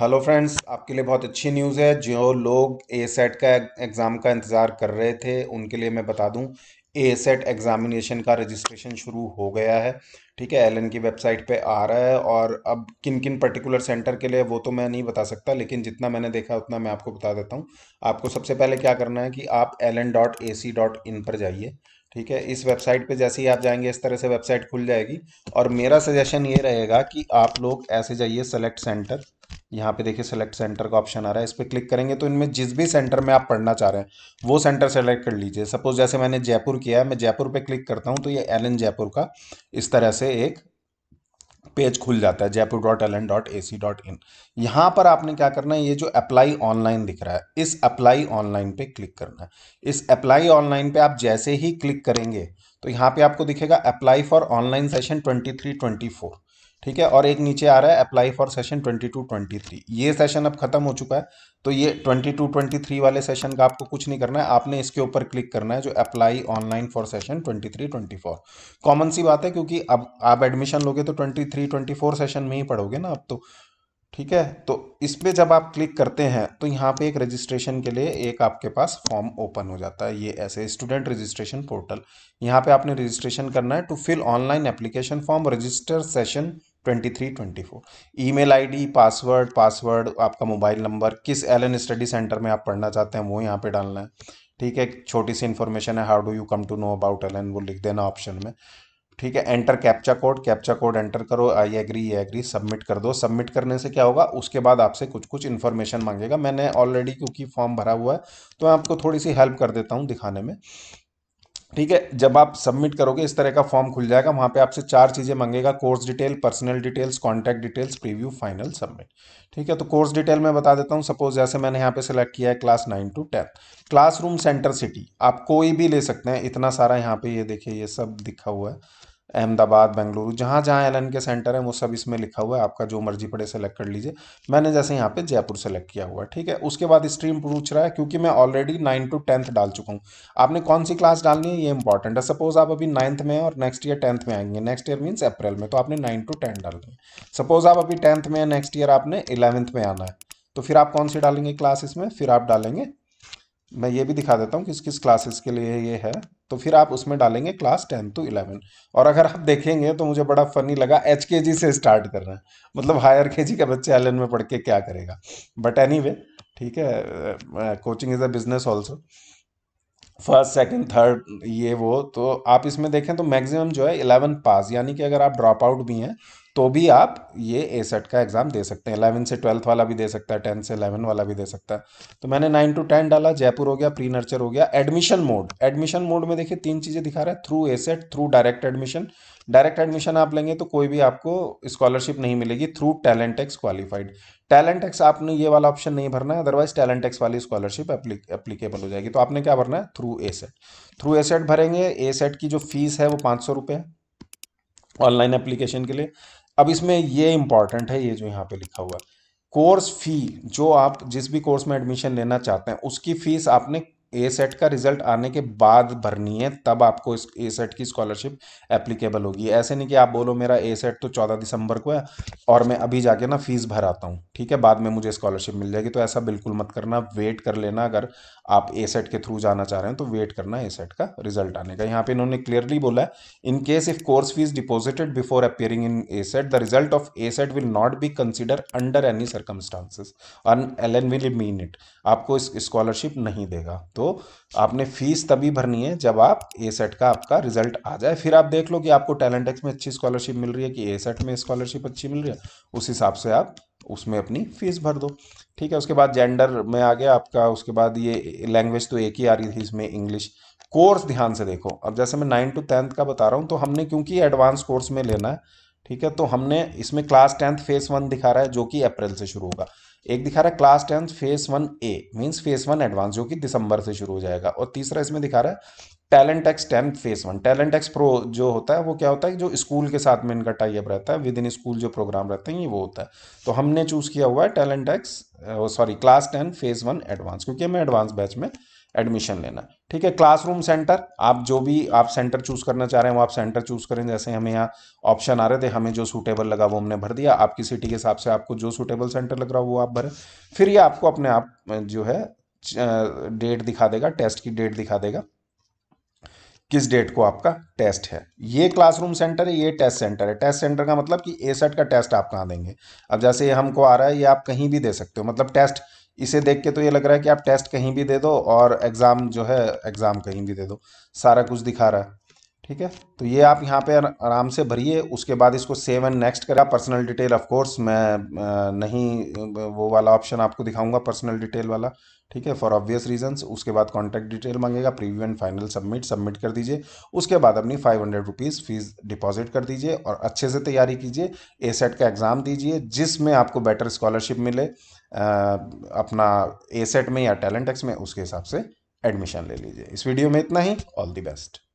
hello friends आपके लिए बहुत अच्छी न्यूज़ है जो लोग ए सेट का एग्ज़ाम का इंतज़ार कर रहे थे उनके लिए मैं बता दूं ए सेट एग्ज़ामिनेशन का रजिस्ट्रेशन शुरू हो गया है ठीक है एल की वेबसाइट पे आ रहा है और अब किन किन पर्टिकुलर सेंटर के लिए वो तो मैं नहीं बता सकता लेकिन जितना मैंने देखा उतना मैं आपको बता देता हूँ आपको सबसे पहले क्या करना है कि आप एल पर जाइए ठीक है इस वेबसाइट पे जैसे ही आप जाएंगे इस तरह से वेबसाइट खुल जाएगी और मेरा सजेशन ये रहेगा कि आप लोग ऐसे जाइए सेलेक्ट सेंटर यहाँ पे देखिए सेलेक्ट सेंटर का ऑप्शन आ रहा है इस पर क्लिक करेंगे तो इनमें जिस भी सेंटर में आप पढ़ना चाह रहे हैं वो सेंटर सेलेक्ट कर लीजिए सपोज जैसे मैंने जयपुर किया है मैं जयपुर पे क्लिक करता हूँ तो ये एल एन जयपुर का इस तरह से एक पेज खुल जाता है Jaipur dot L N dot A C dot in यहाँ पर आपने क्या करना है ये जो अप्लाई ऑनलाइन दिख रहा है इस अप्लाई ऑनलाइन पे क्लिक करना है इस अप्लाई ऑनलाइन पे आप जैसे ही क्लिक करेंगे तो यहाँ पे आपको दिखेगा apply for online session twenty three twenty four ठीक है और एक नीचे आ रहा है अप्लाई फॉर सेशन 22-23 ये सेशन अब खत्म हो चुका है तो ये 22-23 वाले सेशन का आपको कुछ नहीं करना है आपने इसके ऊपर क्लिक करना है जो apply online for session 23-24 common सी बात है क्योंकि अब आप एडमिशन लोगे तो 23-24 सेशन में ही पढ़ोगे ना अब तो ठीक है तो इस पर जब आप क्लिक करते हैं तो यहाँ पे एक रजिस्ट्रेशन के लिए एक आपके पास फॉर्म ओपन हो जाता है ये ऐसे स्टूडेंट रजिस्ट्रेशन पोर्टल यहाँ पे आपने रजिस्ट्रेशन करना है to fill online application form register session twenty three twenty four email I D password password आपका मोबाइल नंबर किस एल एन स्टडी सेंटर में आप पढ़ना चाहते हैं वो यहाँ पे डालना है ठीक है छोटी सी इन्फॉर्मेशन है how do you come to know about L N वो लिख देना ऑप्शन में ठीक है enter captcha code captcha code enter करो आई एग्री ये एग्री सबमिट कर दो सबमिट करने से क्या होगा उसके बाद आपसे कुछ कुछ इन्फॉर्मेशन मांगेगा मैंने ऑलरेडी क्योंकि फॉर्म भरा हुआ है तो मैं आपको थोड़ी सी हेल्प कर देता हूँ दिखाने में ठीक है जब आप सबमिट करोगे इस तरह का फॉर्म खुल जाएगा वहाँ पे आपसे चार चीज़ें मांगेगा course detail personal details contact details preview final submit ठीक है तो कोर्स डिटेल मैं बता देता हूँ सपोज जैसे मैंने यहाँ पे सेलेक्ट किया है class nine to ten classroom centre city आप कोई भी ले सकते हैं इतना सारा यहाँ पे ये देखिए ये सब दिखा हुआ है अहमदाबाद बेंगलुरु जहाँ जहाँ एल के सेंटर है वो सब इसमें लिखा हुआ है आपका जो मर्जी पड़े सेलेक्ट कर लीजिए मैंने जैसे यहाँ पे जयपुर सेलेक्ट किया हुआ है ठीक है उसके बाद स्ट्रीम पूछ रहा है क्योंकि मैं ऑलरेडी नाइन टू टेंथ डाल चुका हूँ आपने कौन सी क्लास डालनी है ये इंपॉर्टेंट है सपोज आप अभी नाइन्थ में हैं और नेक्स्ट ईयर टेंथ में आएंगे नेक्स्ट ईयर मीन्स अप्रैल में तो आपने नाइन टू टेंथ डालनी है सपोज आप अभी टेंथ में हैं नेक्स्ट ईयर आपने इलेवंथ में आना है तो फिर आप कौन सी डालेंगे क्लास इसमें फिर आप डालेंगे मैं ये भी दिखा देता हूँ किस किस क्लासेस के लिए ये है तो फिर आप उसमें डालेंगे क्लास टेन टू इलेवन और अगर आप देखेंगे तो मुझे बड़ा फनी लगा एच के जी से स्टार्ट कर रहे हैं मतलब हायर के जी का बच्चा एल में पढ़ के क्या करेगा बट एनी वे ठीक है coaching is a business also first second third ये वो तो आप इसमें देखें तो मैक्सिमम जो है इलेवन पास यानी कि अगर आप ड्रॉप आउट भी हैं तो भी आप ये ए सेट का एग्ज़ाम दे सकते हैं इलेवन से ट्वेल्थ वाला भी दे सकता है टेंथ से इलेवन वाला भी दे सकता है तो मैंने नाइन टू टेन डाला जयपुर हो गया प्री नर्चर हो गया एडमिशन मोड एडमिशन मोड में देखिए तीन चीज़ें दिखा रहा है through A set through direct admission direct admission आप लेंगे तो कोई भी आपको स्कॉलरशिप नहीं मिलेगी through talent X qualified talent X आपने ये वाला ऑप्शन नहीं भरना है अदरवाइज टैलेंट एक्स वाली स्कॉलरशिप एप्लीकेबल हो जाएगी तो आपने क्या भरना है through A set through A set भरेंगे ए सेट की जो फीस है वो पाँच सौ रुपये ऑनलाइन एप्लीकेशन के लिए अब इसमें ये इंपॉर्टेंट है ये जो यहाँ पे लिखा हुआ है कोर्स फी जो आप जिस भी कोर्स में एडमिशन लेना चाहते हैं उसकी फीस आपने ए सेट का रिजल्ट आने के बाद भरनी है तब आपको इस ए सेट की स्कॉलरशिप एप्लीकेबल होगी ऐसे नहीं कि आप बोलो मेरा ए सेट तो चौदह दिसंबर को है और मैं अभी जाके ना फीस भर आता हूँ ठीक है बाद में मुझे स्कॉलरशिप मिल जाएगी तो ऐसा बिल्कुल मत करना वेट कर लेना अगर आप ए सेट के थ्रू जाना चाह रहे हैं तो वेट करना ए सेट का रिजल्ट आने का यहाँ पर इन्होंने क्लियरली बोला है in case if course fees deposited before appearing in A set the result of A set will not be consider under any circumstances L N will mean it आपको इस स्कॉलरशिप नहीं देगा तो तो आपने फीस तभी भरनी है जब आप ए सेट का आपका रिजल्ट आ जाए फिर आप देख लो कि आपको टैलेंट एक्स में अच्छी स्कॉलरशिप मिल रही है कि ए सेट में स्कॉलरशिप अच्छी मिल रही है उस हिसाब से आप उसमें अपनी फीस भर दो ठीक है उसके बाद जेंडर में आ गया आपका उसके बाद ये लैंग्वेज तो एक ही आ रही थी इसमें इंग्लिश कोर्स ध्यान से देखो अब जैसे मैं नाइन्थ टू टेंथ का बता रहा हूँ तो हमने क्योंकि एडवांस कोर्स में लेना है ठीक है तो हमने इसमें क्लास टेंथ फेज वन दिखा रहा है जो कि अप्रैल से शुरू होगा एक दिखा रहा है class tenth phase one A means phase one advance जो कि दिसंबर से शुरू हो जाएगा और तीसरा इसमें दिखा रहा है talent X tenth phase one talent X pro जो होता है वो क्या होता है जो स्कूल के साथ में इनका टाइप रहता है विद इन स्कूल जो प्रोग्राम रहते हैं ये वो होता है तो हमने चूज़ किया हुआ है talent X sorry class ten phase one advance क्योंकि हमें एडवांस बैच में एडमिशन लेना ठीक है क्लासरूम सेंटर आप जो भी आप सेंटर चूज करना चाह रहे हैं वो आप सेंटर चूज करें जैसे हमें यहाँ ऑप्शन आ रहे थे हमें जो सूटेबल लगा वो हमने भर दिया आपकी सिटी के हिसाब से आपको जो सूटेबल सेंटर लग रहा हो वो आप भरें फिर ये आपको अपने आप जो है डेट दिखा देगा टेस्ट की डेट दिखा देगा किस डेट को आपका टेस्ट है ये क्लासरूम सेंटर है ये टेस्ट सेंटर है टेस्ट सेंटर का मतलब कि ए सेट का टेस्ट आप कहाँ देंगे अब जैसे हमको आ रहा है ये आप कहीं भी दे सकते हो मतलब टेस्ट इसे देख के तो ये लग रहा है कि आप टेस्ट कहीं भी दे दो और एग्ज़ाम जो है एग्ज़ाम कहीं भी दे दो सारा कुछ दिखा रहा है ठीक है तो ये आप यहाँ पे आराम से भरिए उसके बाद इसको सेव एंड नेक्स्ट करा पर्सनल डिटेल ऑफ कोर्स मैं नहीं वो वाला ऑप्शन आपको दिखाऊंगा पर्सनल डिटेल वाला ठीक है फॉर ऑब्वियस रीजंस उसके बाद कॉन्टैक्ट डिटेल मांगेगा preview and final submit submit कर दीजिए उसके बाद अपनी five hundred rupees fees deposit कर दीजिए और अच्छे से तैयारी कीजिए ए सेट का एग्ज़ाम दीजिए जिसमें आपको बेटर स्कॉलरशिप मिले अपना ए सेट में या टैलेंट एक्स में उसके हिसाब से एडमिशन ले लीजिए इस वीडियो में इतना ही ऑल दी बेस्ट